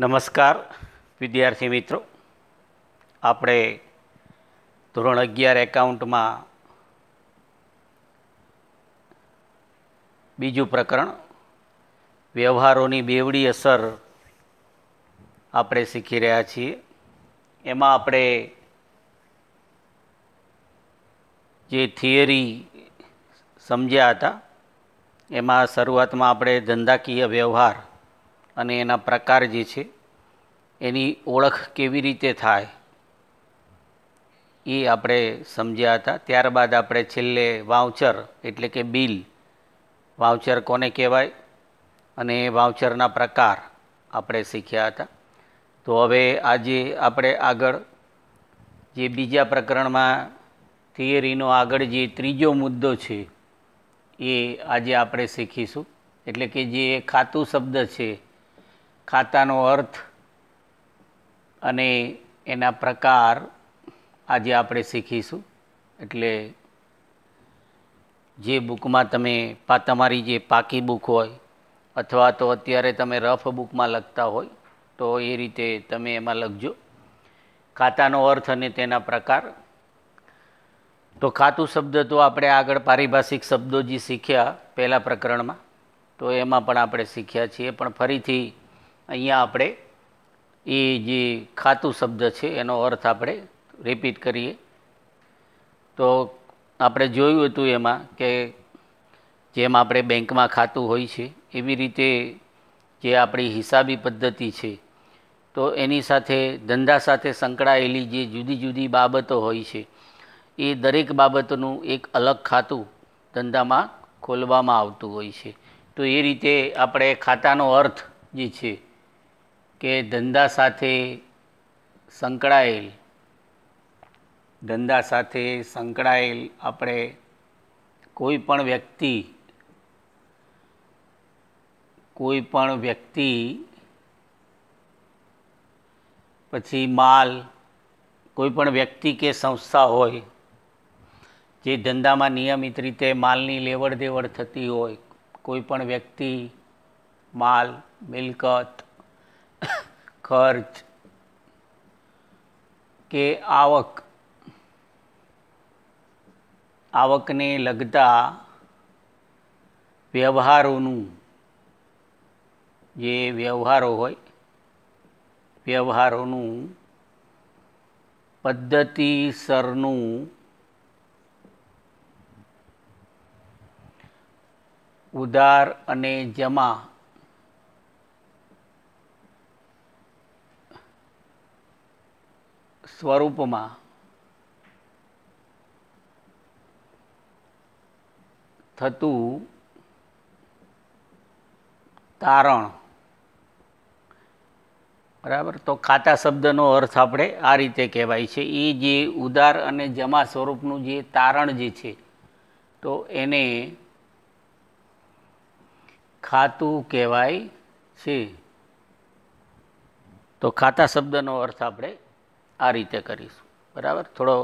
નમસ્કાર વિદ્યાર્થી મિત્રો આપણે ધોરણ અગિયાર એકાઉન્ટમાં બીજું પ્રકરણ વ્યવહારોની બેવડી અસર આપણે શીખી રહ્યા છીએ એમાં આપણે જે થિયરી સમજ્યા હતા એમાં શરૂઆતમાં આપણે ધંધાકીય વ્યવહાર અને એના પ્રકાર જે છે એની ઓળખ કેવી રીતે થાય એ આપણે સમજ્યા હતા ત્યારબાદ આપણે છેલ્લે વાઉચર એટલે કે બિલ વાઉચર કોને કહેવાય અને એ વાઉચરના પ્રકાર આપણે શીખ્યા હતા તો હવે આજે આપણે આગળ જે બીજા પ્રકરણમાં થિયરીનો આગળ જે ત્રીજો મુદ્દો છે એ આજે આપણે શીખીશું એટલે કે જે ખાતું શબ્દ છે ખાતાનો અર્થ અને એના પ્રકાર આજે આપણે શીખીશું એટલે જે બુકમાં તમે તમારી જે પાકી બુક હોય અથવા તો અત્યારે તમે રફ બુકમાં લખતા હોય તો એ રીતે તમે એમાં લખજો ખાતાનો અર્થ અને તેના પ્રકાર તો ખાતું શબ્દ તો આપણે આગળ પારિભાષિક શબ્દો જે શીખ્યા પહેલાં પ્રકરણમાં તો એમાં પણ આપણે શીખ્યા છીએ પણ ફરીથી અહીંયા આપણે એ જે ખાતું શબ્દ છે એનો અર્થ આપણે રિપીટ કરીએ તો આપણે જોયું હતું એમાં કે જેમ આપણે બેંકમાં ખાતું હોય છે એવી રીતે જે આપણી હિસાબી પદ્ધતિ છે તો એની સાથે ધંધા સાથે સંકળાયેલી જે જુદી જુદી બાબતો હોય છે એ દરેક બાબતનું એક અલગ ખાતું ધંધામાં ખોલવામાં આવતું હોય છે તો એ રીતે આપણે ખાતાનો અર્થ જે છે કે ધંધા સાથે સંકળાયેલ ધંધા સાથે સંકળાયેલ આપણે કોઈ પણ વ્યક્તિ કોઈ પણ વ્યક્તિ પછી માલ કોઈ પણ વ્યક્તિ કે સંસ્થા હોય જે ધંધામાં નિયમિત રીતે માલની લેવડ દેવડ થતી હોય કોઈ પણ વ્યક્તિ માલ મિલકત ખર્ચ કે આવક આવકને લગતા વ્યવહારોનું જે વ્યવહારો હોય વ્યવહારોનું પદ્ધતિસરનું ઉધાર અને જમા સ્વરૂપમાં થતું તારણ બરાબર તો ખાતા શબ્દનો અર્થ આપણે આ રીતે કહેવાય છે એ જે ઉદાર અને જમા સ્વરૂપનું જે તારણ જે છે તો એને ખાતું કહેવાય છે તો ખાતા શબ્દનો અર્થ આપણે આ રીતે કરીશું બરાબર થોડો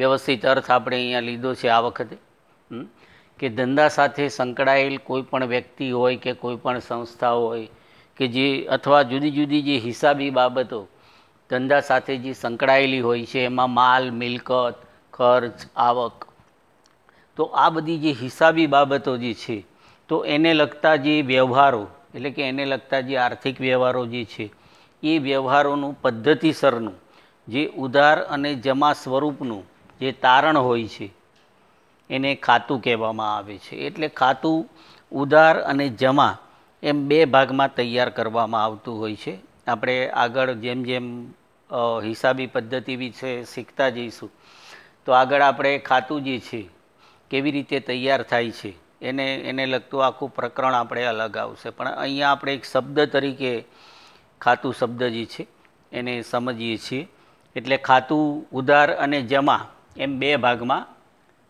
વ્યવસ્થિત અર્થ આપણે અહીંયા લીધો છે આ વખતે કે ધંધા સાથે સંકળાયેલ કોઈપણ વ્યક્તિ હોય કે કોઈ પણ સંસ્થા હોય કે જે અથવા જુદી જુદી જે હિસાબી બાબતો ધંધા સાથે જે સંકળાયેલી હોય છે એમાં માલ મિલકત ખર્ચ આવક તો આ બધી જે હિસાબી બાબતો જે છે તો એને લગતા જે વ્યવહારો એટલે કે એને લગતા જે આર્થિક વ્યવહારો જે છે એ વ્યવહારોનું પદ્ધતિસરનું જે ઉધાર અને જમા સ્વરૂપનું જે તારણ હોય છે એને ખાતું કહેવામાં આવે છે એટલે ખાતું ઉધાર અને જમા એમ બે ભાગમાં તૈયાર કરવામાં આવતું હોય છે આપણે આગળ જેમ જેમ હિસાબી પદ્ધતિ વિશે શીખતા જઈશું તો આગળ આપણે ખાતું જે છે કેવી રીતે તૈયાર થાય છે એને એને લગતું આખું પ્રકરણ આપણે અલગ આવશે પણ અહીંયા આપણે એક શબ્દ તરીકે ખાતું શબ્દ જે છે એને સમજીએ છીએ એટલે ખાતું ઉધાર અને જમા એમ બે ભાગમાં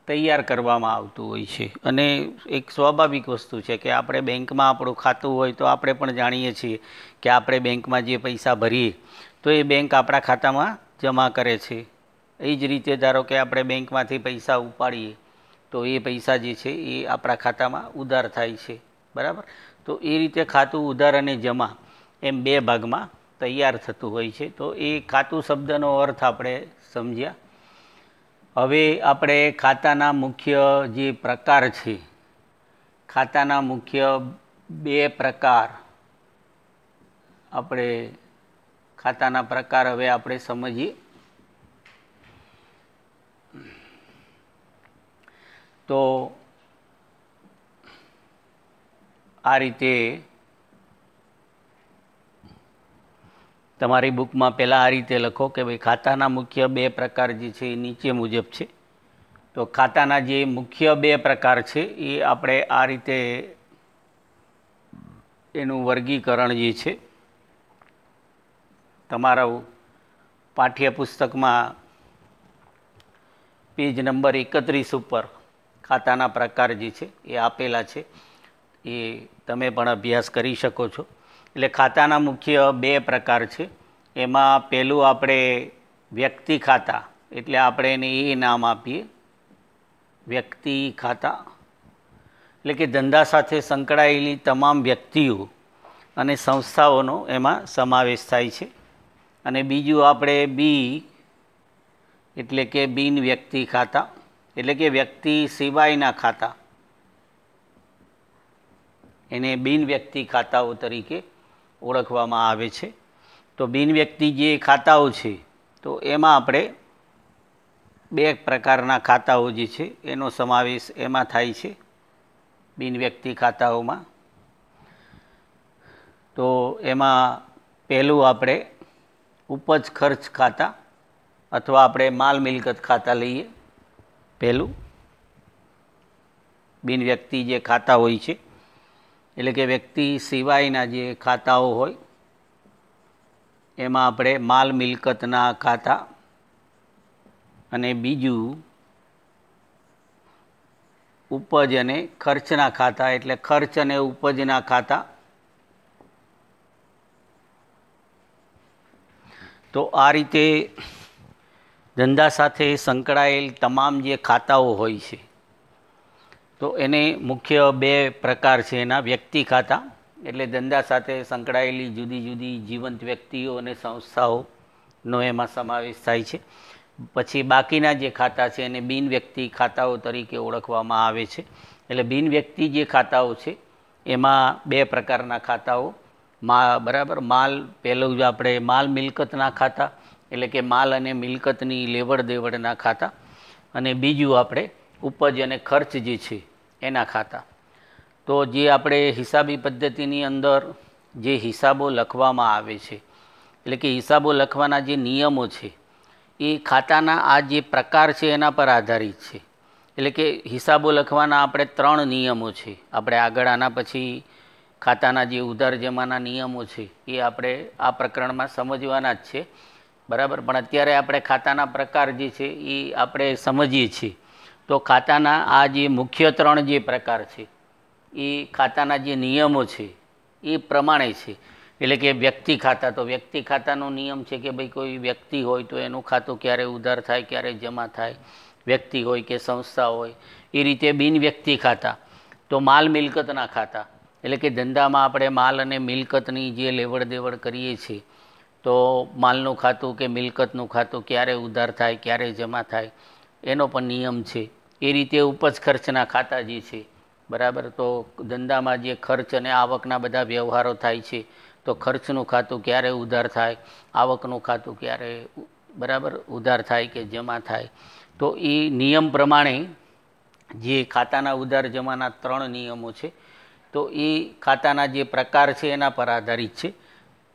તૈયાર કરવામાં આવતું હોય છે અને એક સ્વાભાવિક વસ્તુ છે કે આપણે બેંકમાં આપણું ખાતું હોય તો આપણે પણ જાણીએ છીએ કે આપણે બેંકમાં જે પૈસા ભરીએ તો એ બેંક આપણા ખાતામાં જમા કરે છે એ જ રીતે ધારો કે આપણે બેંકમાંથી પૈસા ઉપાડીએ તો એ પૈસા જે છે એ આપણા ખાતામાં ઉધાર થાય છે બરાબર તો એ રીતે ખાતું ઉધાર અને જમા એમ બે ભાગમાં તૈયાર થતું હોય છે તો એ ખાતું શબ્દનો અર્થ આપણે સમજ્યા હવે આપણે ખાતાના મુખ્ય જે પ્રકાર છે ખાતાના મુખ્ય બે પ્રકાર આપણે ખાતાના પ્રકાર હવે આપણે સમજીએ તો આ રીતે તમારી બુકમાં પહેલાં આ રીતે લખો કે ભાઈ ખાતાના મુખ્ય બે પ્રકાર જે છે એ નીચે મુજબ છે તો ખાતાના જે મુખ્ય બે પ્રકાર છે એ આપણે આ રીતે એનું વર્ગીકરણ જે છે તમારા પાઠ્યપુસ્તકમાં પેજ નંબર એકત્રીસ ઉપર ખાતાના પ્રકાર જે છે એ આપેલા છે એ તમે પણ અભ્યાસ કરી શકો છો એટલે ખાતાના મુખ્ય બે પ્રકાર છે એમાં પહેલું આપણે વ્યક્તિ ખાતા એટલે આપણે એને એ નામ આપીએ વ્યક્તિ ખાતા એટલે કે ધંધા સાથે સંકળાયેલી તમામ વ્યક્તિઓ અને સંસ્થાઓનો એમાં સમાવેશ થાય છે અને બીજું આપણે બી એટલે કે બિન વ્યક્તિ ખાતા એટલે કે વ્યક્તિ સિવાયના ખાતા એને બિન વ્યક્તિ ખાતાઓ તરીકે ઓળખવામાં આવે છે તો બિનવ્યક્તિ જે ખાતાઓ છે તો એમાં આપણે બે પ્રકારના ખાતાઓ જે છે એનો સમાવેશ એમાં થાય છે બિનવ્યક્તિ ખાતાઓમાં તો એમાં પહેલું આપણે ઉપજ ખર્ચ ખાતા અથવા આપણે માલ મિલકત ખાતા લઈએ પહેલું બિન વ્યક્તિ જે ખાતા હોય છે એટલે કે વ્યક્તિ સિવાયના જે ખાતાઓ હોય એમાં આપણે માલ મિલકતના ખાતા અને બીજું ઉપજ અને ખર્ચના ખાતા એટલે ખર્ચ અને ઉપજના ખાતા તો આ રીતે ધંધા સાથે સંકળાયેલ તમામ જે ખાતાઓ હોય છે તો એને મુખ્ય બે પ્રકાર છે એના વ્યક્તિ ખાતા એટલે ધંધા સાથે સંકળાયેલી જુદી જુદી જીવંત વ્યક્તિઓ અને સંસ્થાઓનો એમાં સમાવેશ થાય છે પછી બાકીના જે ખાતા છે એને બિન વ્યક્તિ ખાતાઓ તરીકે ઓળખવામાં આવે છે એટલે બિન વ્યક્તિ જે ખાતાઓ છે એમાં બે પ્રકારના ખાતાઓ મા બરાબર માલ પહેલું જ આપણે માલ મિલકતના ખાતા એટલે કે માલ અને મિલકતની લેવડ દેવડના ખાતા અને બીજું આપણે ઉપજ અને ખર્ચ જે છે એના ખાતા તો જે આપણે હિસાબી પદ્ધતિની અંદર જે હિસાબો લખવામાં આવે છે એટલે કે હિસાબો લખવાના જે નિયમો છે એ ખાતાના આ જે પ્રકાર છે એના પર આધારિત છે એટલે કે હિસાબો લખવાના આપણે ત્રણ નિયમો છે આપણે આગળ આના પછી ખાતાના જે ઉધાર જમાના નિયમો છે એ આપણે આ પ્રકરણમાં સમજવાના જ છે બરાબર પણ અત્યારે આપણે ખાતાના પ્રકાર જે છે એ આપણે સમજીએ છીએ તો ખાતાના આ જે મુખ્ય ત્રણ જે પ્રકાર છે એ ખાતાના જે નિયમો છે એ પ્રમાણે છે એટલે કે વ્યક્તિ ખાતા તો વ્યક્તિ ખાતાનો નિયમ છે કે ભાઈ કોઈ વ્યક્તિ હોય તો એનું ખાતું ક્યારે ઉધાર થાય ક્યારે જમા થાય વ્યક્તિ હોય કે સંસ્થા હોય એ રીતે બિન વ્યક્તિ ખાતા તો માલ મિલકતના ખાતા એટલે કે ધંધામાં આપણે માલ અને મિલકતની જે લેવડ દેવડ કરીએ છીએ તો માલનું ખાતું કે મિલકતનું ખાતું ક્યારે ઉધાર થાય ક્યારે જમા થાય એનો પણ નિયમ છે એ રીતે ઉપજ ખર્ચના ખાતા જે છે બરાબર તો ધંધામાં જે ખર્ચ અને આવકના બધા વ્યવહારો થાય છે તો ખર્ચનું ખાતું ક્યારે ઉધાર થાય આવકનું ખાતું ક્યારે બરાબર ઉધાર થાય કે જમા થાય તો એ નિયમ પ્રમાણે જે ખાતાના ઉધાર જમાના ત્રણ નિયમો છે તો એ ખાતાના જે પ્રકાર છે એના પર આધારિત છે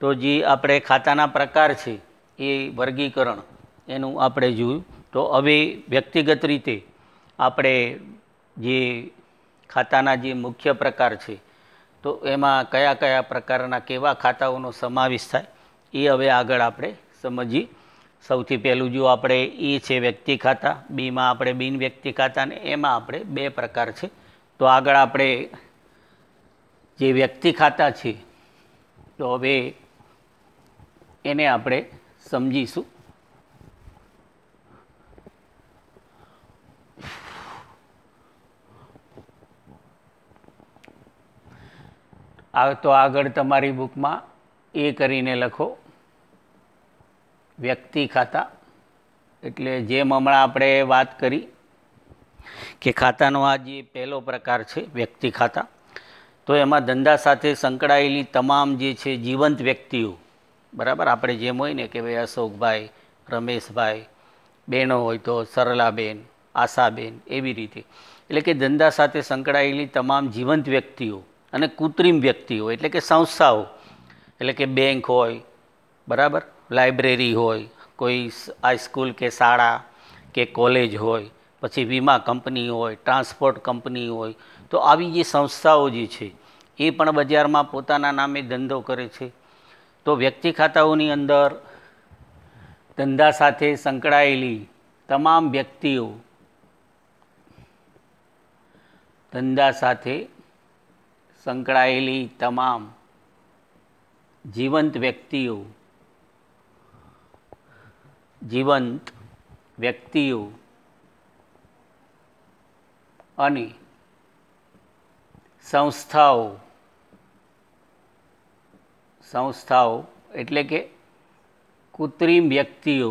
તો જે આપણે ખાતાના પ્રકાર છે એ વર્ગીકરણ એનું આપણે જોયું તો હવે વ્યક્તિગત રીતે આપણે જે ખાતાના જે મુખ્ય પ્રકાર છે તો એમાં કયા કયા પ્રકારના કેવા ખાતાઓનો સમાવેશ થાય એ હવે આગળ આપણે સમજીએ સૌથી પહેલું જો આપણે એ છે વ્યક્તિ ખાતા બીમાં આપણે બિન વ્યક્તિ ખાતા ને એમાં આપણે બે પ્રકાર છે તો આગળ આપણે જે વ્યક્તિ ખાતા છે તો હવે એને આપણે સમજીશું આવે તો આગળ તમારી બુકમાં એ કરીને લખો વ્યક્તિ ખાતા એટલે જેમ હમણાં આપણે વાત કરી કે ખાતાનો આ જે પહેલો પ્રકાર છે વ્યક્તિ ખાતા તો એમાં ધંધા સાથે સંકળાયેલી તમામ જે છે જીવંત વ્યક્તિઓ બરાબર આપણે જેમ હોય ને કે ભાઈ અશોકભાઈ રમેશભાઈ બહેનો હોય તો સરલાબેન આશાબેન એવી રીતે એટલે કે ધંધા સાથે સંકળાયેલી તમામ જીવંત વ્યક્તિઓ અને કૃત્રિમ વ્યક્તિઓ એટલે કે સંસ્થાઓ એટલે કે બેંક હોય બરાબર લાઇબ્રેરી હોય કોઈ હાઈસ્કૂલ કે શાળા કે કોલેજ હોય પછી વીમા કંપની હોય ટ્રાન્સપોર્ટ કંપની હોય તો આવી જે સંસ્થાઓ જે છે એ પણ બજારમાં પોતાના નામે ધંધો કરે છે તો વ્યક્તિ ખાતાઓની અંદર ધંધા સાથે સંકળાયેલી તમામ વ્યક્તિઓ ધંધા સાથે સંકળાયેલી તમામ જીવંત વ્યક્તિઓ જીવંત વ્યક્તિઓ અને સંસ્થાઓ સંસ્થાઓ એટલે કે કૃત્રિમ વ્યક્તિઓ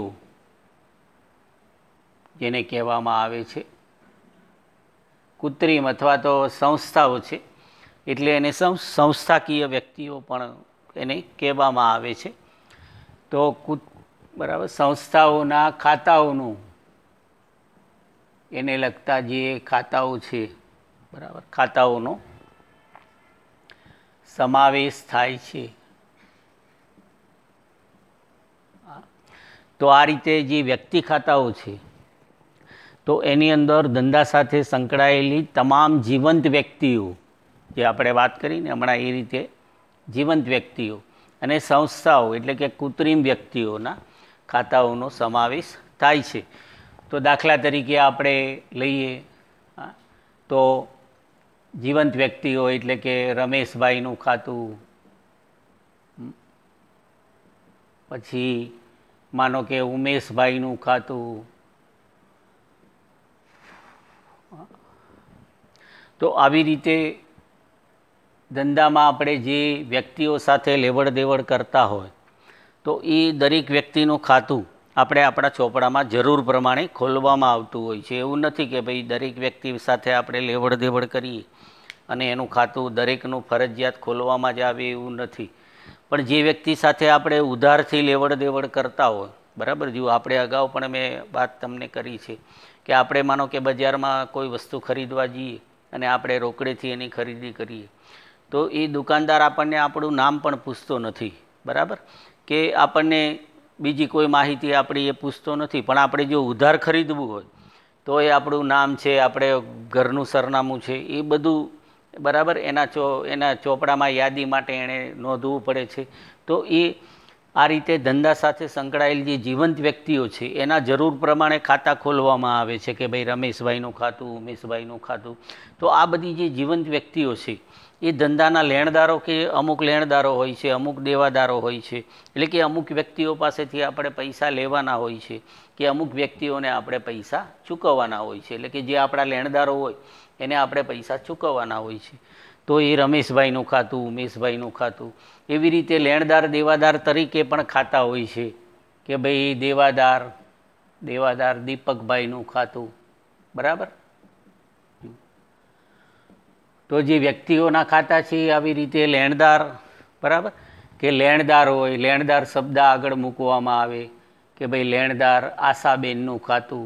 જેને કહેવામાં આવે છે કૃત્રિમ અથવા તો સંસ્થાઓ છે એટલે એને સંસ્થાકીય વ્યક્તિઓ પણ એને કહેવામાં આવે છે તો બરાબર સંસ્થાઓના ખાતાઓનું એને લગતા જે ખાતાઓ છે બરાબર ખાતાઓનો સમાવેશ થાય છે તો આ રીતે જે વ્યક્તિ ખાતાઓ છે તો એની અંદર ધંધા સાથે સંકળાયેલી તમામ જીવંત વ્યક્તિઓ જે આપણે વાત કરીને હમણાં એ રીતે જીવંત વ્યક્તિઓ અને સંસ્થાઓ એટલે કે કૃત્રિમ વ્યક્તિઓના ખાતાઓનો સમાવેશ થાય છે તો દાખલા તરીકે આપણે લઈએ તો જીવંત વ્યક્તિઓ એટલે કે રમેશભાઈનું ખાતું પછી માનો કે ઉમેશભાઈનું ખાતું તો આવી રીતે ધંધામાં આપણે જે વ્યક્તિઓ સાથે લેવડ દેવડ કરતા હોય તો એ દરેક વ્યક્તિનું ખાતું આપણે આપણા ચોપડામાં જરૂર પ્રમાણે ખોલવામાં આવતું હોય છે એવું નથી કે ભાઈ દરેક વ્યક્તિ સાથે આપણે લેવડ દેવડ કરીએ અને એનું ખાતું દરેકનું ફરજિયાત ખોલવામાં જ આવે એવું નથી પણ જે વ્યક્તિ સાથે આપણે ઉધારથી લેવડ દેવડ કરતા હોય બરાબર જો આપણે અગાઉ પણ મેં વાત તમને કરી છે કે આપણે માનો કે બજારમાં કોઈ વસ્તુ ખરીદવા જઈએ અને આપણે રોકડેથી એની ખરીદી કરીએ તો એ દુકાનદાર આપણને આપણું નામ પણ પૂછતો નથી બરાબર કે આપણને બીજી કોઈ માહિતી આપણી એ પૂછતો નથી પણ આપણે જો ઉધાર ખરીદવું હોય તો એ આપણું નામ છે આપણે ઘરનું સરનામું છે એ બધું બરાબર એના ચો એના ચોપડામાં યાદી માટે એણે નોંધવું પડે છે તો એ આ રીતે ધંધા સાથે સંકળાયેલ જે જીવંત વ્યક્તિઓ છે એના જરૂર પ્રમાણે ખાતા ખોલવામાં આવે છે કે ભાઈ રમેશભાઈનું ખાતું ઉમેશભાઈનું ખાતું તો આ બધી જે જીવંત વ્યક્તિઓ છે એ ધંધાના લેણદારો કે અમુક લેણદારો હોય છે અમુક દેવાદારો હોય છે એટલે કે અમુક વ્યક્તિઓ પાસેથી આપણે પૈસા લેવાના હોય છે કે અમુક વ્યક્તિઓને આપણે પૈસા ચૂકવવાના હોય છે એટલે કે જે આપણા લેણદારો હોય એને આપણે પૈસા ચૂકવવાના હોય છે તો એ રમેશભાઈનું ખાતું ઉમેશભાઈનું ખાતું એવી રીતે લેણદાર દેવાદાર તરીકે પણ ખાતા હોય છે કે ભાઈ દેવાદાર દેવાદાર દીપકભાઈનું ખાતું બરાબર તો જે વ્યક્તિઓના ખાતા છે આવી રીતે લેણદાર બરાબર કે લેણદાર હોય લેણદાર શબ્દ આગળ મૂકવામાં આવે કે ભાઈ લેણદાર આશાબેનનું ખાતું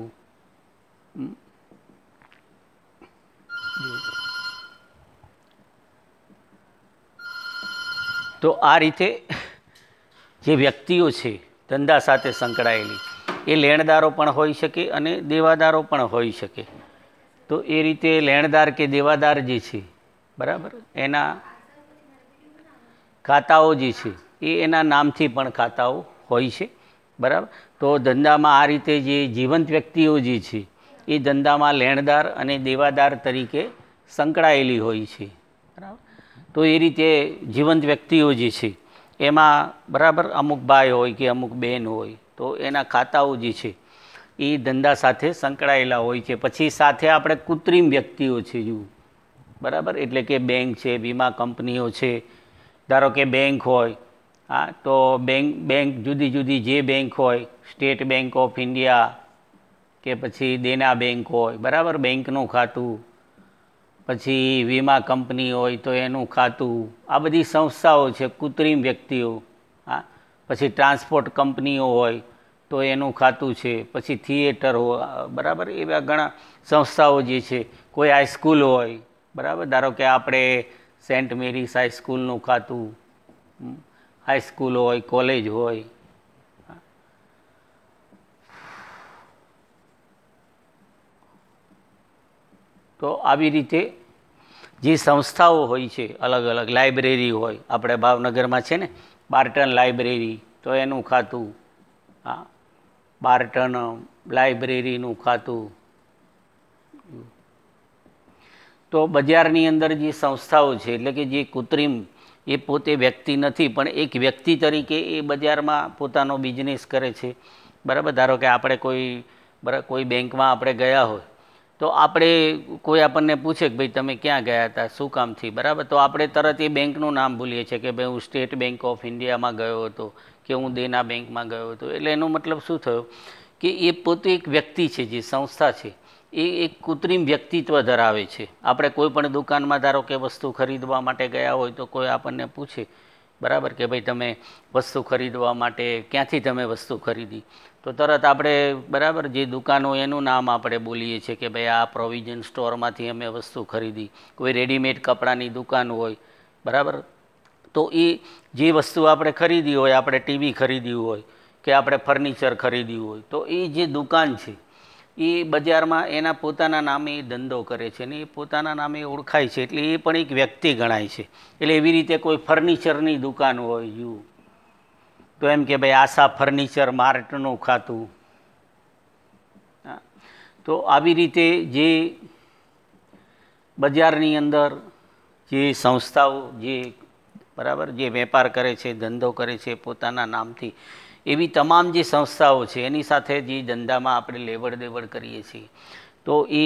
તો આ રીતે જે વ્યક્તિઓ છે ધંધા સાથે સંકળાયેલી એ લેણદારો પણ હોઈ શકે અને દેવાદારો પણ હોઈ શકે તો એ રીતે લેણદાર કે દેવાદાર જે છે બરાબર એના ખાતાઓ જે છે એ એના નામથી પણ ખાતાઓ હોય છે બરાબર તો ધંધામાં આ રીતે જે જીવંત વ્યક્તિઓ જે છે એ ધંધામાં લેણદાર અને દેવાદાર તરીકે સંકળાયેલી હોય છે બરાબર તો એ રીતે જીવંત વ્યક્તિઓ જે છે એમાં બરાબર અમુક ભાઈ હોય કે અમુક બહેન હોય તો એના ખાતાઓ જે છે એ ધંધા સાથે સંકળાયેલા હોય છે પછી સાથે આપણે કૃત્રિમ વ્યક્તિઓ છે જુઓ બરાબર એટલે કે બેંક છે વીમા કંપનીઓ છે ધારો કે બેંક હોય હા તો બેંક બેંક જુદી જુદી જે બેંક હોય સ્ટેટ બેંક ઓફ ઇન્ડિયા કે પછી દેના બેંક હોય બરાબર બેંકનું ખાતું પછી વીમા કંપની હોય તો એનું ખાતું આ બધી સંસ્થાઓ છે કૃત્રિમ વ્યક્તિઓ હા પછી ટ્રાન્સપોર્ટ કંપનીઓ હોય તો એનું ખાતું છે પછી થિયેટર હોય બરાબર એવા ઘણા સંસ્થાઓ જે છે કોઈ હાઈસ્કૂલ હોય બરાબર ધારો કે આપણે સેન્ટ મેરીસ હાઈસ્કૂલનું ખાતું હાઈસ્કૂલ હોય કોલેજ હોય તો આવી રીતે જે સંસ્થાઓ હોય છે અલગ અલગ લાઇબ્રેરી હોય આપણે ભાવનગરમાં છે ને બાર્ટન લાઇબ્રેરી તો એનું ખાતું હા બાર્ટન લાઇબ્રેરીનું ખાતું તો બજારની અંદર જે સંસ્થાઓ છે એટલે કે જે કૃત્રિમ એ પોતે વ્યક્તિ નથી પણ એક વ્યક્તિ તરીકે એ બજારમાં પોતાનો બિઝનેસ કરે છે બરાબર ધારો કે આપણે કોઈ બરાબર કોઈ બેંકમાં આપણે ગયા હોય તો આપણે કોઈ આપણને પૂછે કે ભાઈ તમે ક્યાં ગયા હતા શું કામથી બરાબર તો આપણે તરત એ બેંકનું નામ ભૂલીએ છીએ કે ભાઈ હું સ્ટેટ બેંક ઓફ ઇન્ડિયામાં ગયો હતો કે હું દેના બેંકમાં ગયો હતો એટલે એનો મતલબ શું થયો કે એ પોતે એક વ્યક્તિ છે જે સંસ્થા છે એ એક કૃત્રિમ વ્યક્તિત્વ ધરાવે છે આપણે કોઈ પણ દુકાનમાં ધારો કે વસ્તુ ખરીદવા માટે ગયા હોય તો કોઈ આપણને પૂછે બરાબર કે ભાઈ તમે વસ્તુ ખરીદવા માટે ક્યાંથી તમે વસ્તુ ખરીદી તો તરત આપણે બરાબર જે દુકાન હોય એનું નામ આપણે બોલીએ છીએ કે ભાઈ આ પ્રોવિઝન સ્ટોરમાંથી અમે વસ્તુ ખરીદી કોઈ રેડીમેડ કપડાની દુકાન હોય બરાબર તો એ જે વસ્તુ આપણે ખરીદી હોય આપણે ટીવી ખરીદ્યું હોય કે આપણે ફર્નિચર ખરીદ્યું હોય તો એ જે દુકાન છે એ બજારમાં એના પોતાના નામે એ ધંધો કરે છે ને એ પોતાના નામે ઓળખાય છે એટલે એ પણ એક વ્યક્તિ ગણાય છે એટલે એવી રીતે કોઈ ફર્નિચરની દુકાન હોય યુ તો એમ કે ભાઈ આશા ફર્નિચર માર્ટનું ખાતું તો આવી રીતે જે બજારની અંદર જે સંસ્થાઓ જે બરાબર જે વેપાર કરે છે ધંધો કરે છે પોતાના નામથી એવી તમામ જે સંસ્થાઓ છે એની સાથે જે ધંધામાં આપણે લેવડ દેવડ કરીએ છીએ તો એ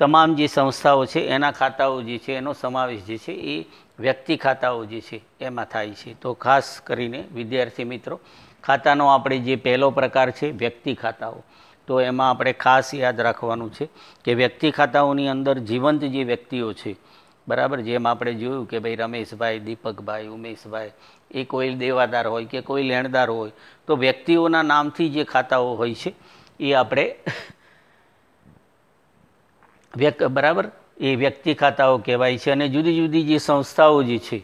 તમામ જે સંસ્થાઓ છે એના ખાતાઓ જે છે એનો સમાવેશ જે છે એ વ્યક્તિ ખાતાઓ જે છે એમાં થાય છે તો ખાસ કરીને વિદ્યાર્થી મિત્રો ખાતાનો આપણે જે પહેલો પ્રકાર છે વ્યક્તિ ખાતાઓ તો એમાં આપણે ખાસ યાદ રાખવાનું છે કે વ્યક્તિ ખાતાઓની અંદર જીવંત જે વ્યક્તિઓ છે બરાબર જેમ આપણે જોયું કે ભાઈ રમેશભાઈ દીપકભાઈ ઉમેશભાઈ એ કોઈ દેવાદાર હોય કે કોઈ લેણદાર હોય તો વ્યક્તિઓના નામથી જે ખાતાઓ હોય છે એ આપણે બરાબર એ વ્યક્તિ ખાતાઓ કહેવાય છે અને જુદી જુદી જે સંસ્થાઓ જે છે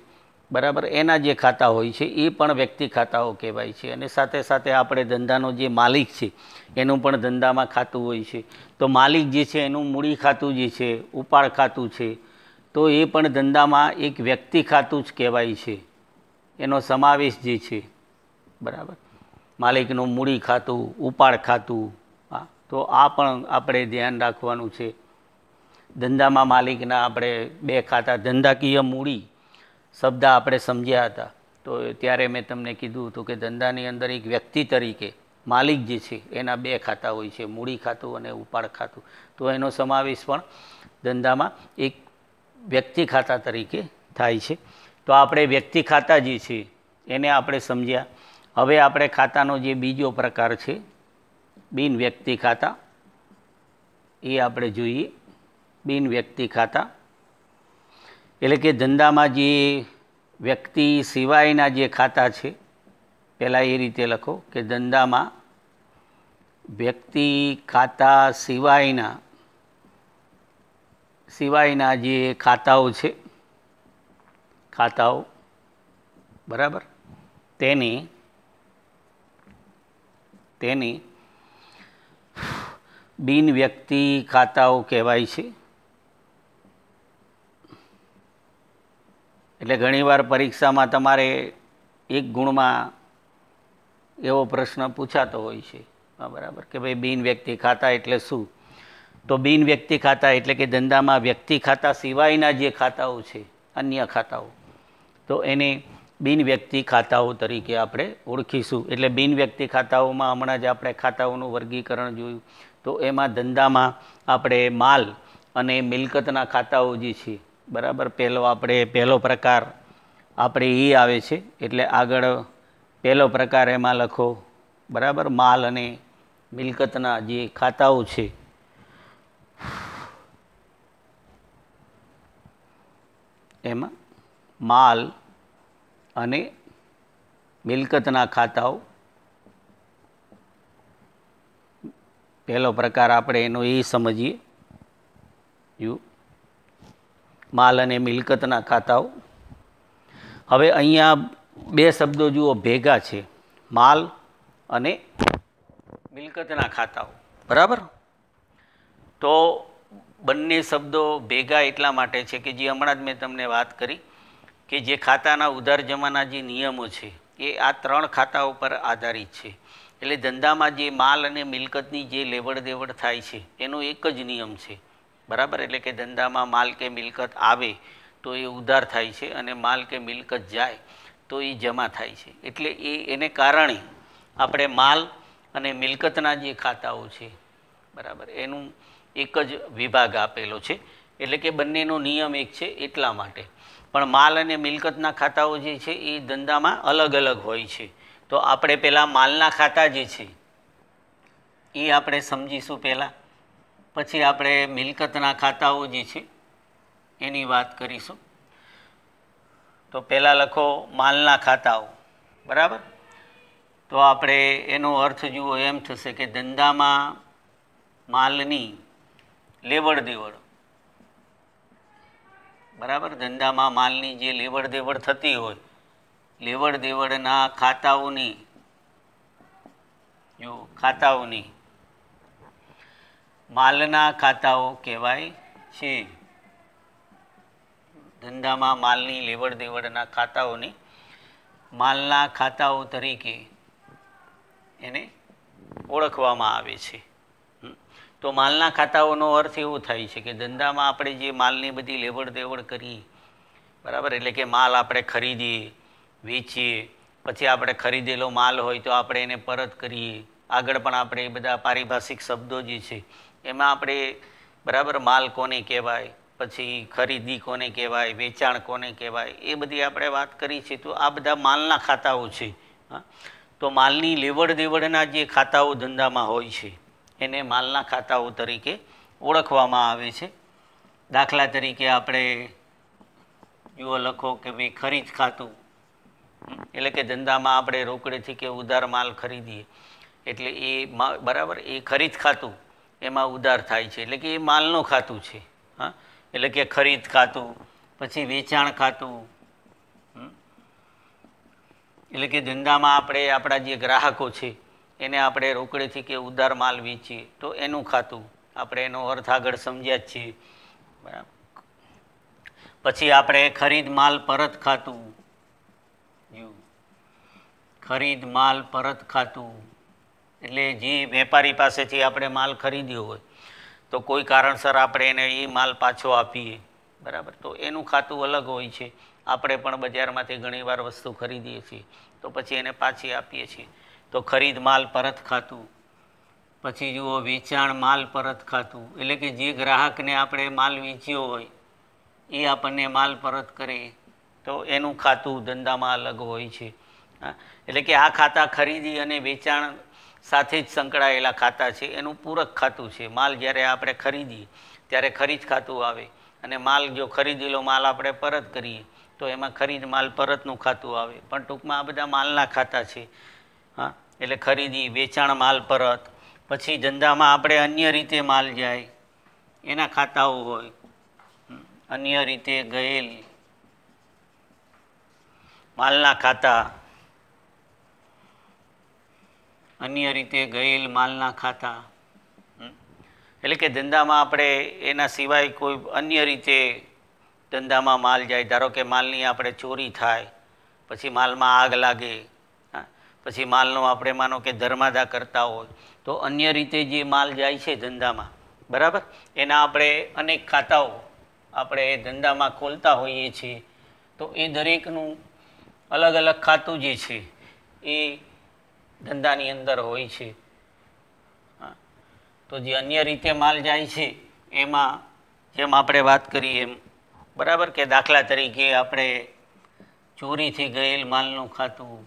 બરાબર એના જે ખાતા હોય છે એ પણ વ્યક્તિ ખાતાઓ કહેવાય છે અને સાથે સાથે આપણે ધંધાનો જે માલિક છે એનું પણ ધંધામાં ખાતું હોય છે તો માલિક જે છે એનું મૂડી ખાતું જે છે ઉપાડ ખાતું છે તો એ પણ ધંધામાં એક વ્યક્તિ ખાતું જ કહેવાય છે એનો સમાવેશ જે છે બરાબર માલિકનું મૂડી ખાતું ઉપાડ ખાતું હા તો આ પણ આપણે ધ્યાન રાખવાનું છે ધંધામાં માલિકના આપણે બે ખાતા ધંધાકીય મૂડી શબ્દ આપણે સમજ્યા હતા તો ત્યારે મેં તમને કીધું હતું કે ધંધાની અંદર એક વ્યક્તિ તરીકે માલિક જે છે એના બે ખાતા હોય છે મૂડી ખાતું અને ઉપાડ ખાતું તો એનો સમાવેશ પણ ધંધામાં એક વ્યક્તિ ખાતા તરીકે થાય છે તો આપણે વ્યક્તિ ખાતા જે છે એને આપણે સમજ્યા હવે આપણે ખાતાનો જે બીજો પ્રકાર છે બિન વ્યક્તિ ખાતા એ આપણે જોઈએ બિન વ્યક્તિ ખાતા એટલે કે ધંધામાં જે વ્યક્તિ સિવાયના જે ખાતા છે પહેલાં એ રીતે લખો કે ધંધામાં વ્યક્તિ ખાતા સિવાયના સિવાયના જે ખાતાઓ છે ખાતાઓ બરાબર તેની તેની બિન વ્યક્તિ ખાતાઓ કહેવાય છે એટલે ઘણીવાર પરીક્ષામાં તમારે એક ગુણમાં એવો પ્રશ્ન પૂછાતો હોય છે બરાબર કે ભાઈ બિન વ્યક્તિ ખાતા એટલે શું તો બિન વ્યક્તિ ખાતા એટલે કે ધંધામાં વ્યક્તિ ખાતા સિવાયના જે ખાતાઓ છે અન્ય ખાતાઓ તો એને બિન વ્યક્તિ ખાતાઓ તરીકે આપણે ઓળખીશું એટલે બિન વ્યક્તિ ખાતાઓમાં હમણાં જ આપણે ખાતાઓનું વર્ગીકરણ જોયું તો એમાં ધંધામાં આપણે માલ અને મિલકતના ખાતાઓ જે છે બરાબર પહેલો આપણે પહેલો પ્રકાર આપણે એ આવે છે એટલે આગળ પહેલો પ્રકાર એમાં લખો બરાબર માલ અને મિલકતના જે ખાતાઓ છે એમાં માલ અને મિલકતના ખાતાઓ પહેલો પ્રકાર આપણે એનો એ સમજીએ જો માલ અને મિલકતના ખાતાઓ હવે અહીંયા બે શબ્દો જુઓ ભેગા છે માલ અને મિલકતના ખાતાઓ બરાબર તો બંને શબ્દો ભેગા એટલા માટે છે કે જે હમણાં જ મેં તમને વાત કરી કે જે ખાતાના ઉધાર જમાના જે નિયમો છે એ આ ત્રણ ખાતા ઉપર આધારિત છે એટલે ધંધામાં જે માલ અને મિલકતની જે લેવડ દેવડ થાય છે એનો એક જ નિયમ છે બરાબર એટલે કે ધંધામાં માલ કે મિલકત આવે તો એ ઉધાર થાય છે અને માલ કે મિલકત જાય તો એ જમા થાય છે એટલે એ એને કારણે આપણે માલ અને મિલકતના જે ખાતાઓ છે બરાબર એનું એક જ વિભાગ આપેલો છે એટલે કે બંનેનો નિયમ એક છે એટલા માટે પણ માલ અને મિલકતના ખાતાઓ જે છે એ ધંધામાં અલગ અલગ હોય છે તો આપણે પહેલાં માલના ખાતા જે છે એ આપણે સમજીશું પહેલાં પછી આપણે મિલકતના ખાતાઓ જે છે એની વાત કરીશું તો પહેલાં લખો માલના ખાતાઓ બરાબર તો આપણે એનો અર્થ જુઓ એમ થશે કે ધંધામાં માલની લેવડ દેવડ બરાબર ધંધામાં માલની જે લેવડ દેવડ થતી હોય લેવડ દેવડના ખાતાઓની જો ખાતાઓની માલના ખાતાઓ કહેવાય છે ધંધામાં માલની લેવડ દેવડના ખાતાઓની માલના ખાતાઓ તરીકે એને ઓળખવામાં આવે છે તો માલના ખાતાઓનો અર્થ એવો થાય છે કે ધંધામાં આપણે જે માલની બધી લેવડ દેવડ કરી બરાબર એટલે કે માલ આપણે ખરીદીએ વેચીએ પછી આપણે ખરીદેલો માલ હોય તો આપણે એને પરત કરીએ આગળ પણ આપણે એ બધા પારિભાષિક શબ્દો જે છે એમાં આપણે બરાબર માલ કોને કહેવાય પછી ખરીદી કોને કહેવાય વેચાણ કોને કહેવાય એ બધી આપણે વાત કરી છે તો આ બધા માલના ખાતાઓ છે હા તો માલની લેવડ દેવડના જે ખાતાઓ ધંધામાં હોય છે એને માલના ખાતાઓ તરીકે ઓળખવામાં આવે છે દાખલા તરીકે આપણે જુઓ લખો કે ભાઈ ખરીદ ખાતું એટલે કે ધંધામાં આપણે રોકડેથી કે ઉધાર માલ ખરીદીએ એટલે એ બરાબર એ ખરીદ ખાતું એમાં ઉધાર થાય છે એટલે કે એ માલનું ખાતું છે હા એટલે કે ખરીદ ખાતું પછી વેચાણ ખાતું એટલે કે ધંધામાં આપણે આપણા જે ગ્રાહકો છે એને આપણે રોકડેથી કે ઉદાર માલ વેચીએ તો એનું ખાતું આપણે એનો અર્થ આગળ સમજ્યા જ છીએ બરાબર પછી આપણે ખરીદ માલ પરત ખાતું ખરીદ માલ પરત ખાતું એટલે જે વેપારી પાસેથી આપણે માલ ખરીદ્યો હોય તો કોઈ કારણસર આપણે એને એ માલ પાછો આપીએ બરાબર તો એનું ખાતું અલગ હોય છે આપણે પણ બજારમાંથી ઘણીવાર વસ્તુ ખરીદીએ છીએ તો પછી એને પાછી આપીએ છીએ તો ખરીદ માલ પરત ખાતું પછી જુઓ વેચાણ માલ પરત ખાતું એટલે કે જે ગ્રાહકને આપણે માલ વેચ્યો હોય એ આપણને માલ પરત કરે તો એનું ખાતું ધંધામાં અલગ હોય છે એટલે કે આ ખાતા ખરીદી અને વેચાણ સાથે જ સંકળાયેલા ખાતા છે એનું પૂરક ખાતું છે માલ જ્યારે આપણે ખરીદીએ ત્યારે ખરીદ ખાતું આવે અને માલ જો ખરીદેલો માલ આપણે પરત કરીએ તો એમાં ખરીદ માલ પરતનું ખાતું આવે પણ ટૂંકમાં આ બધા માલના ખાતા છે હા એટલે ખરીદી વેચાણ માલ પરત પછી ધંધામાં આપણે અન્ય રીતે માલ જાય એના ખાતાઓ હોય અન્ય રીતે ગયેલ માલના ખાતા અન્ય રીતે ગયેલ માલના ખાતા એટલે કે ધંધામાં આપણે એના સિવાય કોઈ અન્ય રીતે ધંધામાં માલ જાય ધારો કે માલની આપણે ચોરી થાય પછી માલમાં આગ લાગે પછી માલનો આપણે માનો કે ધર્માદા કરતા હોય તો અન્ય રીતે જે માલ જાય છે ધંધામાં બરાબર એના આપણે અનેક ખાતાઓ આપણે એ ધંધામાં ખોલતા હોઈએ છીએ તો એ દરેકનું અલગ અલગ ખાતું જે છે એ ધંધાની અંદર હોય છે તો જે અન્ય રીતે માલ જાય છે એમાં જેમ આપણે વાત કરી એમ બરાબર કે દાખલા તરીકે આપણે ચોરીથી ગયેલ માલનું ખાતું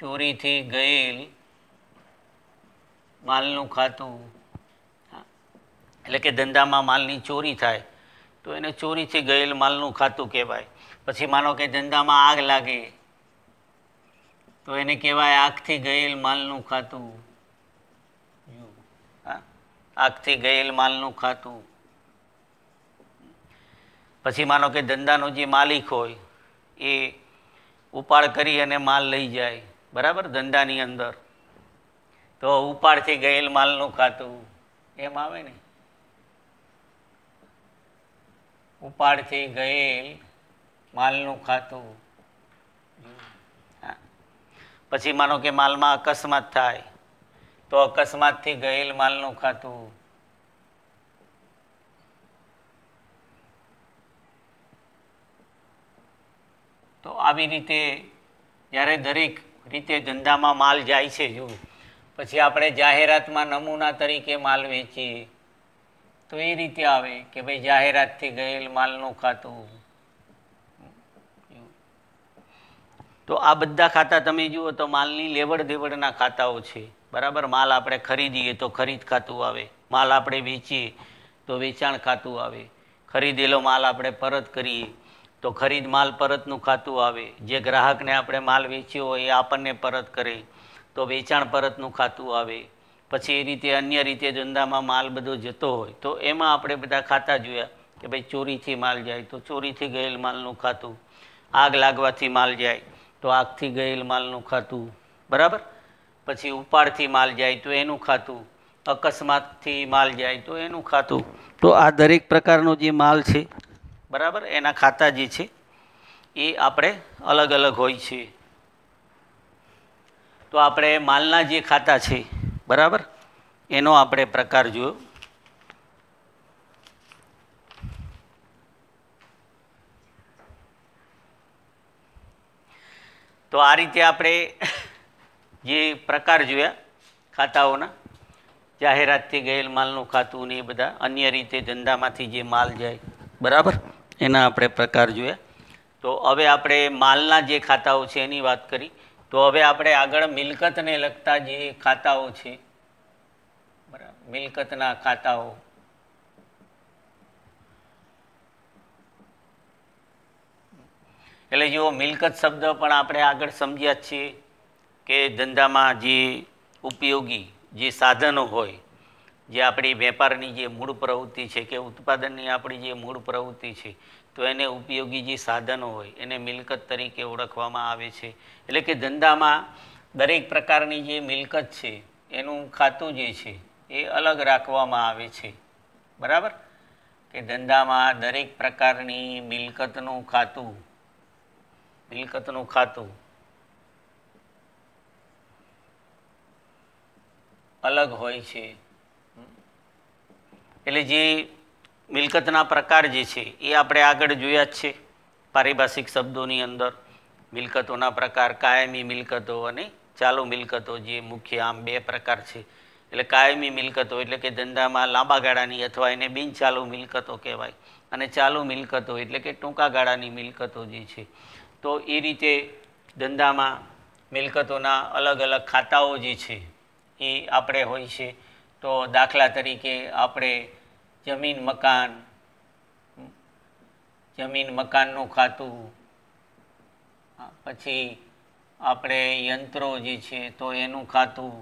ચોરીથી ગયેલ માલનું ખાતું એટલે કે ધંધામાં માલની ચોરી થાય તો એને ચોરીથી ગયેલ માલનું ખાતું કહેવાય પછી માનો કે ધંધામાં આગ લાગે તો એને કહેવાય આગથી ગયેલ માલનું ખાતું આગથી ગયેલ માલનું ખાતું પછી માનો કે ધંધાનો જે માલિક હોય એ ઉપાડ કરી અને માલ લઈ જાય બરાબર ધંધાની અંદર તો ઉપાડથી ગયેલ માલનું ખાતું એમ આવે ને ઉપાડથી ગયેલ માલનું ખાતું પછી માનો કે માલમાં અકસ્માત થાય તો અકસ્માતથી ગયેલ માલનું ખાતું તો આવી રીતે જ્યારે દરેક રીતે ધંધામાં માલ જાય છે જો પછી આપણે જાહેરાતમાં નમૂના તરીકે માલ વેચીએ તો એ રીતે આવે કે ભાઈ જાહેરાતથી ગયેલ માલનું ખાતું તો આ બધા ખાતા તમે જુઓ તો માલની લેવડ દેવડના ખાતાઓ છે બરાબર માલ આપણે ખરીદીએ તો ખરીદ ખાતું આવે માલ આપણે વેચીએ તો વેચાણ ખાતું આવે ખરીદેલો માલ આપણે પરત કરીએ તો ખરીદ માલ પરતનું ખાતું આવે જે ગ્રાહકને આપણે માલ વેચ્યો હોય એ આપણને પરત કરે તો વેચાણ પરતનું ખાતું આવે પછી એ રીતે અન્ય રીતે ધંધામાં માલ બધો જતો હોય તો એમાં આપણે બધા ખાતા જોયા કે ભાઈ ચોરીથી માલ જાય તો ચોરીથી ગયેલ માલનું ખાતું આગ લાગવાથી માલ જાય તો આગથી ગયેલ માલનું ખાતું બરાબર પછી ઉપાડથી માલ જાય તો એનું ખાતું અકસ્માતથી માલ જાય તો એનું ખાતું તો આ દરેક પ્રકારનો જે માલ છે બરાબર એના ખાતા જે છે એ આપણે અલગ અલગ હોય છે તો આપણે માલના જે ખાતા છે બરાબર એનો આપણે પ્રકાર જોયો તો આ રીતે આપણે જે પ્રકાર જોયા ખાતાઓના જાહેરાતથી ગયેલ માલનું ખાતું ને એ બધા અન્ય રીતે ધંધામાંથી જે માલ જાય બરાબર એના આપણે પ્રકાર જોઈએ તો હવે આપણે માલના જે ખાતાઓ છે એની વાત કરી તો હવે આપણે આગળ મિલકતને લગતા જે ખાતાઓ છે બરાબર મિલકતના ખાતાઓ એટલે જો મિલકત શબ્દ પણ આપણે આગળ સમજ્યા છીએ કે ધંધામાં જે ઉપયોગી જે સાધનો હોય જે આપણી વેપારની જે મૂળ પ્રવૃત્તિ છે કે ઉત્પાદનની આપણી જે મૂળ પ્રવૃત્તિ છે તો એને ઉપયોગી જે સાધનો હોય એને મિલકત તરીકે ઓળખવામાં આવે છે એટલે કે ધંધામાં દરેક પ્રકારની જે મિલકત છે એનું ખાતું જે છે એ અલગ રાખવામાં આવે છે બરાબર કે ધંધામાં દરેક પ્રકારની મિલકતનું ખાતું મિલકતનું ખાતું અલગ હોય છે એટલે જે મિલકતના પ્રકાર જે છે એ આપણે આગળ જોયા જ છે પારિભાષિક શબ્દોની અંદર મિલકતોના પ્રકાર કાયમી મિલકતો અને ચાલુ મિલકતો જે મુખ્ય આમ બે પ્રકાર છે એટલે કાયમી મિલકતો એટલે કે ધંધામાં લાંબા ગાળાની અથવા એને બિનચાલુ મિલકતો કહેવાય અને ચાલુ મિલકતો એટલે કે ટૂંકા ગાળાની મિલકતો જે છે તો એ રીતે ધંધામાં મિલકતોના અલગ અલગ ખાતાઓ જે છે એ આપણે હોય છે તો દાખલા તરીકે આપણે જમીન મકાન જમીન મકાનનું ખાતું પછી આપણે યંત્રો જે છે તો એનું ખાતું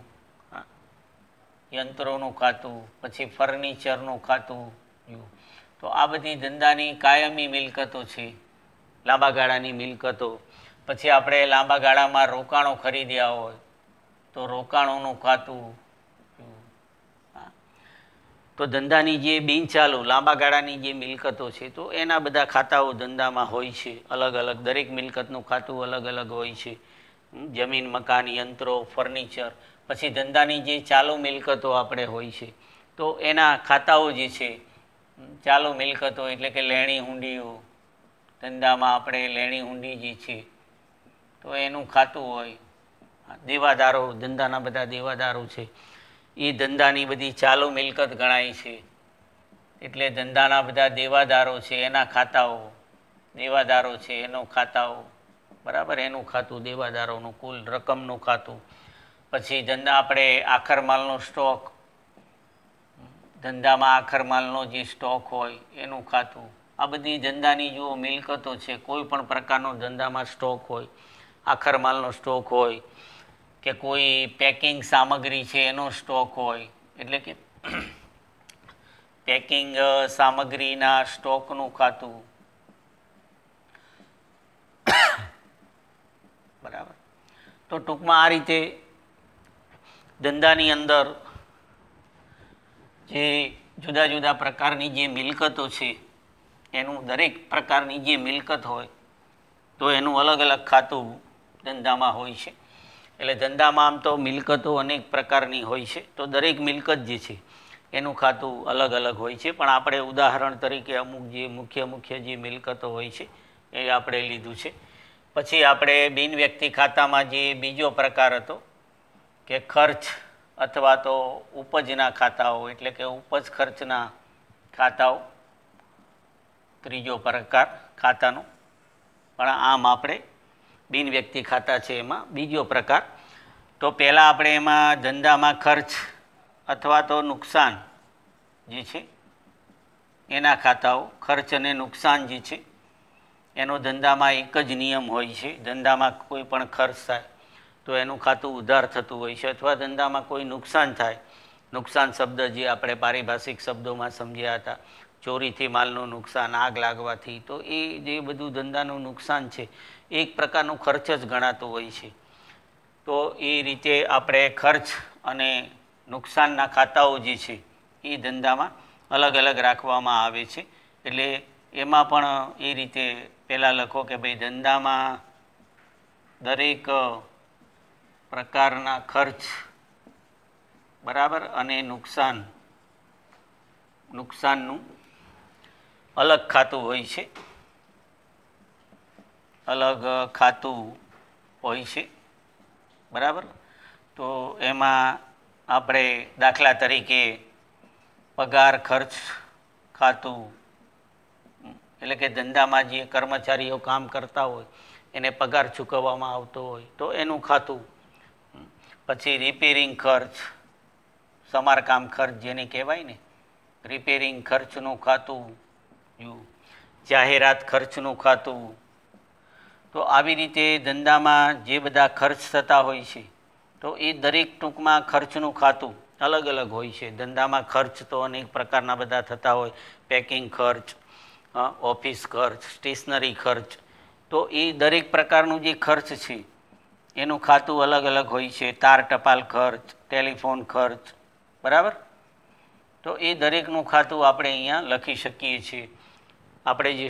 યંત્રોનું ખાતું પછી ફર્નિચરનું ખાતું તો આ બધી ધંધાની કાયમી મિલકતો છે લાંબા ગાળાની મિલકતો પછી આપણે લાંબા ગાળામાં રોકાણો ખરીદ્યા હોય તો રોકાણોનું ખાતું તો ધંધાની જે બિનચાલુ લાંબા ગાળાની જે મિલકતો છે તો એના બધા ખાતાઓ ધંધામાં હોય છે અલગ અલગ દરેક મિલકતનું ખાતું અલગ અલગ હોય છે જમીન મકાન યંત્રો ફર્નિચર પછી ધંધાની જે ચાલુ મિલકતો આપણે હોય છે તો એના ખાતાઓ જે છે ચાલુ મિલકતો એટલે કે લેણી હુંડીઓ ધંધામાં આપણે લેણી હુંડી જે છે તો એનું ખાતું હોય દેવાદારો ધંધાના બધા દેવાદારો છે એ ધંધાની બધી ચાલુ મિલકત ગણાય છે એટલે ધંધાના બધા દેવાદારો છે એના ખાતાઓ દેવાદારો છે એનો ખાતાઓ બરાબર એનું ખાતું દેવાદારોનું કુલ રકમનું ખાતું પછી ધંધા આપણે આખર માલનો સ્ટોક ધંધામાં આખર માલનો જે સ્ટોક હોય એનું ખાતું આ બધી ધંધાની જુઓ મિલકતો છે કોઈ પણ પ્રકારનો ધંધામાં સ્ટોક હોય આખર માલનો સ્ટોક હોય કે કોઈ પેકિંગ સામગ્રી છે એનો સ્ટોક હોય એટલે કે પેકિંગ સામગ્રીના સ્ટોકનું ખાતું બરાબર તો ટૂંકમાં આ રીતે ધંધાની અંદર જે જુદા જુદા પ્રકારની જે મિલકતો છે એનું દરેક પ્રકારની જે મિલકત હોય તો એનું અલગ અલગ ખાતું ધંધામાં હોય છે એટલે ધંધામાં આમ તો મિલકતો અનેક પ્રકારની હોય છે તો દરેક મિલકત જે છે એનું ખાતું અલગ અલગ હોય છે પણ આપણે ઉદાહરણ તરીકે અમુક જે મુખ્ય મુખ્ય જે મિલકતો હોય છે એ આપણે લીધું છે પછી આપણે બિન વ્યક્તિ ખાતામાં જે બીજો પ્રકાર હતો કે ખર્ચ અથવા તો ઉપજના ખાતાઓ એટલે કે ઉપજ ખર્ચના ખાતાઓ ત્રીજો પ્રકાર ખાતાનો પણ આમ આપણે બિન વ્યક્તિ ખાતા છે એમાં બીજો પ્રકાર તો પહેલાં આપણે એમાં ધંધામાં ખર્ચ અથવા તો નુકસાન જે છે એના ખાતાઓ ખર્ચ અને નુકસાન જે છે એનો ધંધામાં એક જ નિયમ હોય છે ધંધામાં કોઈ પણ ખર્ચ થાય તો એનું ખાતું ઉધાર થતું હોય છે અથવા ધંધામાં કોઈ નુકસાન થાય નુકસાન શબ્દ જે આપણે પારિભાષિક શબ્દોમાં સમજ્યા હતા ચોરીથી માલનું નુકસાન આગ લાગવાથી તો એ જે બધું ધંધાનું નુકસાન છે એક પ્રકારનો ખર્ચ જ ગણાતો હોય છે તો એ રીતે આપણે ખર્ચ અને નુકસાનના ખાતાઓ જે છે એ ધંધામાં અલગ અલગ રાખવામાં આવે છે એટલે એમાં પણ એ રીતે પહેલાં લખો કે ભાઈ ધંધામાં દરેક પ્રકારના ખર્ચ બરાબર અને નુકસાન નુકસાનનું અલગ ખાતું હોય છે અલગ ખાતું હોય છે બરાબર તો એમાં આપણે દાખલા તરીકે પગાર ખર્ચ ખાતું એટલે કે ધંધામાં જે કર્મચારીઓ કામ કરતા હોય એને પગાર ચૂકવવામાં આવતો હોય તો એનું ખાતું પછી રિપેરિંગ ખર્ચ સમારકામ ખર્ચ જેને કહેવાય ને રિપેરિંગ ખર્ચનું ખાતું જાહેરાત ખર્ચનું ખાતું તો આવી રીતે ધંધામાં જે બધા ખર્ચ થતા હોય છે તો એ દરેક ટૂંકમાં ખર્ચનું ખાતું અલગ અલગ હોય છે ધંધામાં ખર્ચ તો અનેક પ્રકારના બધા થતા હોય પેકિંગ ખર્ચ ઓફિસ ખર્ચ સ્ટેશનરી ખર્ચ તો એ દરેક પ્રકારનું જે ખર્ચ છે એનું ખાતું અલગ અલગ હોય છે તાર ટપાલ ખર્ચ ટેલિફોન ખર્ચ બરાબર તો એ દરેકનું ખાતું આપણે અહીંયા લખી શકીએ છીએ આપણે જે